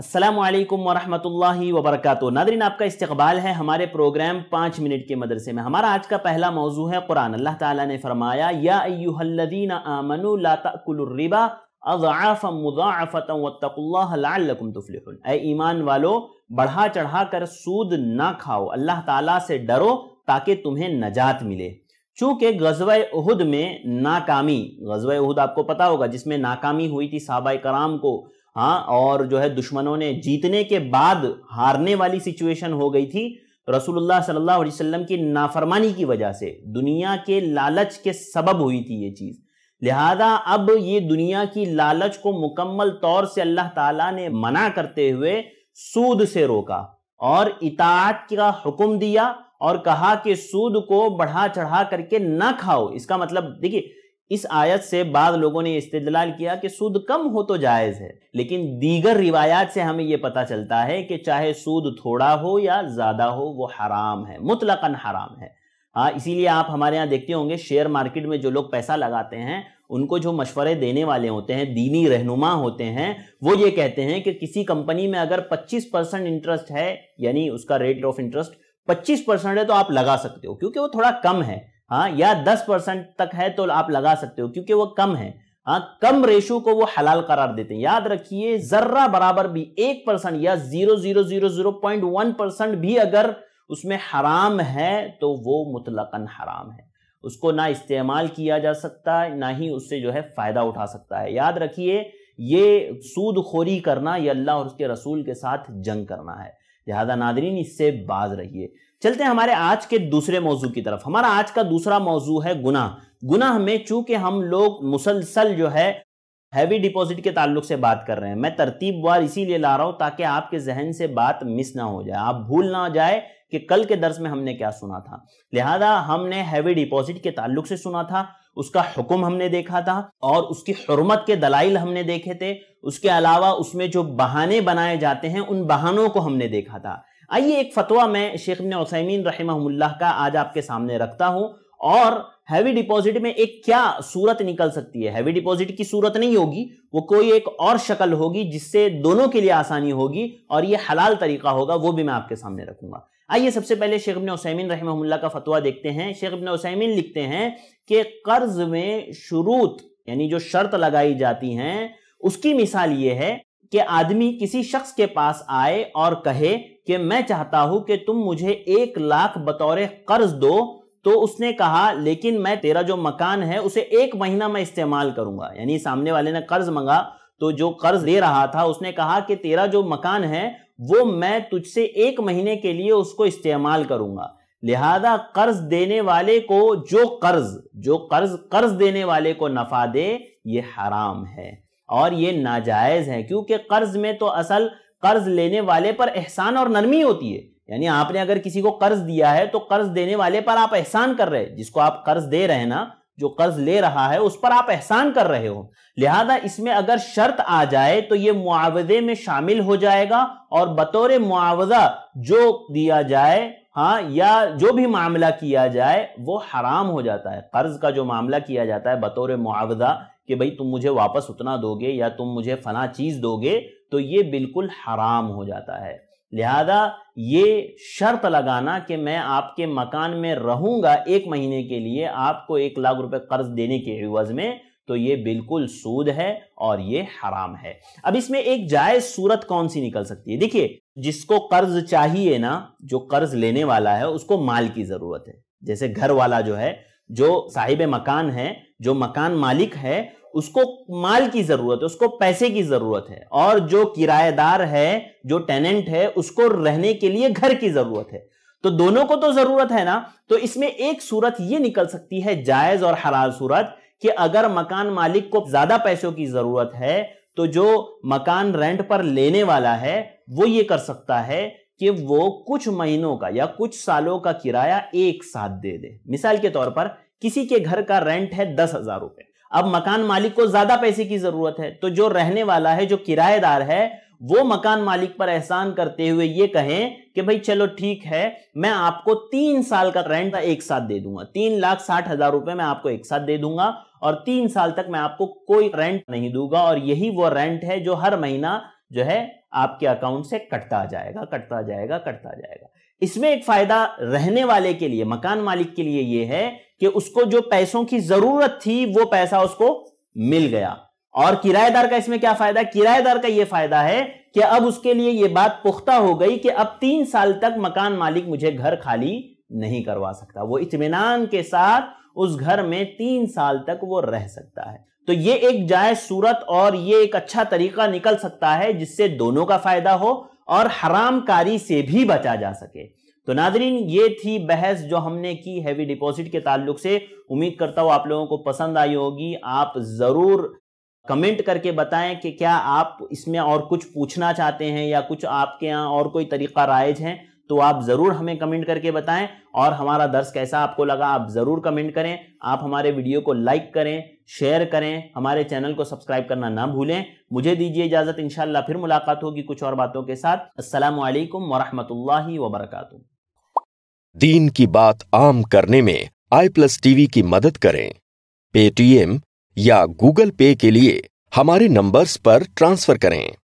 असलम वरहमतुल्लाहि वबरकत नादरीन आपका इस्तकबाल है हमारे प्रोग्राम पाँच मिनट के मदरसे में हमारा आज का पहला मौजू है कुरान अल्लाह ताला ने फरमाया यादीन आमनु लाताकुलरिबा अज़ाफ़ मुज़ाफ़त वतकुल्लाकुम तुफलिहन ए ईमान वालो बढ़ा चढ़ा कर सूद ना खाओ अल्लाह ताला से डरो ताकि तुम्हें नजात मिले चूँकि गजवा उहद में नाकामी गजवा उहद आपको पता होगा जिसमें नाकामी हुई थी साहबा कराम को हाँ और जो है दुश्मनों ने जीतने के बाद हारने वाली सिचुएशन हो गई थी तो रसूलुल्लाह सल्लल्लाहु अलैहि वसल्लम की नाफरमानी की वजह से दुनिया के लालच के सबब हुई थी ये चीज़ लिहाजा अब ये दुनिया की लालच को मुकम्मल तौर से अल्लाह ताला ने मना करते हुए सूद से रोका और इतात का हुक्म दिया और कहा कि सूद को बढ़ा चढ़ा करके ना खाओ इसका मतलब देखिए इस आयत से बाद लोगों ने इस्तेदलाल किया कि सूद कम हो तो जायज़ है लेकिन दीगर रिवायात से हमें यह पता चलता है कि चाहे सूद थोड़ा हो या ज़्यादा हो वो हराम है मुतलकन हराम है हाँ इसीलिए आप हमारे यहाँ देखते होंगे शेयर मार्केट में जो लोग पैसा लगाते हैं उनको जो मशवरे देने वाले होते हैं दीनी रहनुमा होते हैं वो ये कहते हैं कि किसी कंपनी में अगर 25 परसेंट इंटरेस्ट है यानी उसका रेट ऑफ इंटरेस्ट 25 परसेंट है तो आप लगा सकते हो क्योंकि वो थोड़ा कम है हाँ या दस परसेंट तक है तो आप लगा सकते हो क्योंकि वो कम है हाँ कम रेशो को वो हलाल करार देते हैं याद रखिए जर्रा बराबर भी एक परसेंट या zero zero zero zero point one percent भी अगर उसमें हराम है तो वो मुतलकन हराम है उसको ना इस्तेमाल किया जा सकता है ना ही उससे जो है फ़ायदा उठा सकता है याद रखिए ये सूद खोरी करना ये अल्लाह और उसके रसूल के साथ जंग करना है लिहाजा नादरीन इससे बाज रहिए चलते हैं हमारे आज के दूसरे मौजू की तरफ हमारा आज का दूसरा मौजू है गुना गुनाह में चूंकि हम लोग मुसलसल जो है हैवी डिपॉजिट के ताल्लुक से बात कर रहे हैं मैं तरतीब वार इसीलिए ला रहा हूं ताकि आपके जहन से बात मिस ना हो जाए आप भूल ना जाए कि कल के दर्ज में हमने क्या सुना था लिहाजा हमने हैवी डिपॉजिट के ताल्लुक से सुना था उसका हुक्म हमने देखा था और उसकी हरमत के दलाइल हमने देखे थे उसके अलावा उसमें जो बहाने बनाए जाते हैं उन बहानों को हमने देखा था आइए एक फतवा मैं शेख ने उसैमीन रहीमहुल्ला का आज आपके सामने रखता हूं और हैवी डिपॉजिट में एक क्या सूरत निकल सकती है हैवी डिपॉजिट की सूरत नहीं होगी वो कोई एक और शक्ल होगी जिससे दोनों के लिए आसानी होगी और ये हलाल तरीका होगा वो भी मैं आपके सामने रखूंगा आइए सबसे पहले शेख इबन उसैमिन रहमहुल्ला का फतवा देखते हैं शेख इबन उसैमिन लिखते हैं कि कर्ज में शुरूत यानी जो शर्त लगाई जाती हैं उसकी मिसाल ये है कि आदमी किसी शख्स के पास आए और कहे कि मैं चाहता हूं कि तुम मुझे एक लाख बतौर कर्ज दो तो उसने कहा लेकिन मैं तेरा जो मकान है उसे एक महीना मैं इस्तेमाल करूंगा यानी सामने वाले ने कर्ज मंगा तो जो कर्ज दे रहा था उसने कहा कि तेरा जो मकान है वो मैं तुझसे एक महीने के लिए उसको इस्तेमाल करूंगा लिहाजा कर्ज देने वाले को जो कर्ज जो कर्ज कर्ज देने वाले को नफा दे ये हराम है और ये नाजायज है क्योंकि कर्ज में तो असल कर्ज लेने वाले पर एहसान और नरमी होती है यानी आपने अगर किसी को कर्ज दिया है तो कर्ज देने वाले पर आप एहसान कर रहे हैं जिसको आप कर्ज दे रहे हैं ना जो कर्ज ले रहा है उस पर आप एहसान कर रहे हो लिहाजा इसमें अगर शर्त आ जाए तो ये मुआवजे में शामिल हो जाएगा और बतौर मुआवजा जो दिया जाए हाँ या जो भी मामला किया जाए वो हराम हो जाता है कर्ज का जो मामला किया जाता है बतौर मुआवजा कि भाई तुम मुझे वापस उतना दोगे या तुम मुझे फला चीज़ दोगे तो ये बिल्कुल हराम हो जाता है लिहाजा ये शर्त लगाना कि मैं आपके मकान में रहूंगा एक महीने के लिए आपको एक लाख रुपए कर्ज देने के एवज में तो ये बिल्कुल सूद है और ये हराम है अब इसमें एक जायज सूरत कौन सी निकल सकती है देखिए जिसको कर्ज चाहिए ना जो कर्ज लेने वाला है उसको माल की जरूरत है जैसे घर वाला जो है जो साहिब मकान है जो मकान मालिक है उसको माल की जरूरत है उसको पैसे की जरूरत है और जो किराएदार है जो टेनेंट है उसको रहने के लिए घर की जरूरत है तो दोनों को तो जरूरत है ना तो इसमें एक सूरत यह निकल सकती है जायज और हलाल सूरत कि अगर मकान मालिक को ज्यादा पैसों की जरूरत है तो जो मकान रेंट पर लेने वाला है वो ये कर सकता है कि वो कुछ महीनों का या कुछ सालों का किराया एक साथ दे दे मिसाल के तौर पर किसी के घर का रेंट है दस हजार रुपए अब मकान मालिक को ज्यादा पैसे की जरूरत है तो जो रहने वाला है जो किराएदार है वो मकान मालिक पर एहसान करते हुए ये कहें कि भाई चलो ठीक है मैं आपको तीन साल का रेंट एक साथ दे दूंगा तीन लाख साठ हजार रुपए मैं आपको एक साथ दे दूंगा और तीन साल तक मैं आपको कोई रेंट नहीं दूंगा और यही वो रेंट है जो हर महीना जो है आपके अकाउंट से कटता जाएगा कटता जाएगा कटता जाएगा इसमें एक फायदा रहने वाले के लिए मकान मालिक के लिए यह है कि उसको जो पैसों की जरूरत थी वो पैसा उसको मिल गया और किराएदार का इसमें क्या फायदा किराएदार का यह फायदा है कि अब उसके लिए यह बात पुख्ता हो गई कि अब तीन साल तक मकान मालिक मुझे घर खाली नहीं करवा सकता वो इतमान के साथ उस घर में तीन साल तक वो रह सकता है तो ये एक जायज सूरत और ये एक अच्छा तरीका निकल सकता है जिससे दोनों का फायदा हो और हरामकारी से भी बचा जा सके तो नादरीन ये थी बहस जो हमने की हैवी डिपॉजिट के ताल्लुक से उम्मीद करता हूँ आप लोगों को पसंद आई होगी आप ज़रूर कमेंट करके बताएं कि क्या आप इसमें और कुछ पूछना चाहते हैं या कुछ आपके यहाँ और कोई तरीका राइज है तो आप ज़रूर हमें कमेंट करके बताएं और हमारा दर्स कैसा आपको लगा आप ज़रूर कमेंट करें आप हमारे वीडियो को लाइक करें शेयर करें हमारे चैनल को सब्सक्राइब करना ना भूलें मुझे दीजिए इजाज़त इंशाल्लाह फिर मुलाकात होगी कुछ और बातों के साथ असलम वरहमल वबरक दीन की बात आम करने में आई प्लस टीवी की मदद करें पेटीएम या गूगल पे के लिए हमारे नंबर्स पर ट्रांसफर करें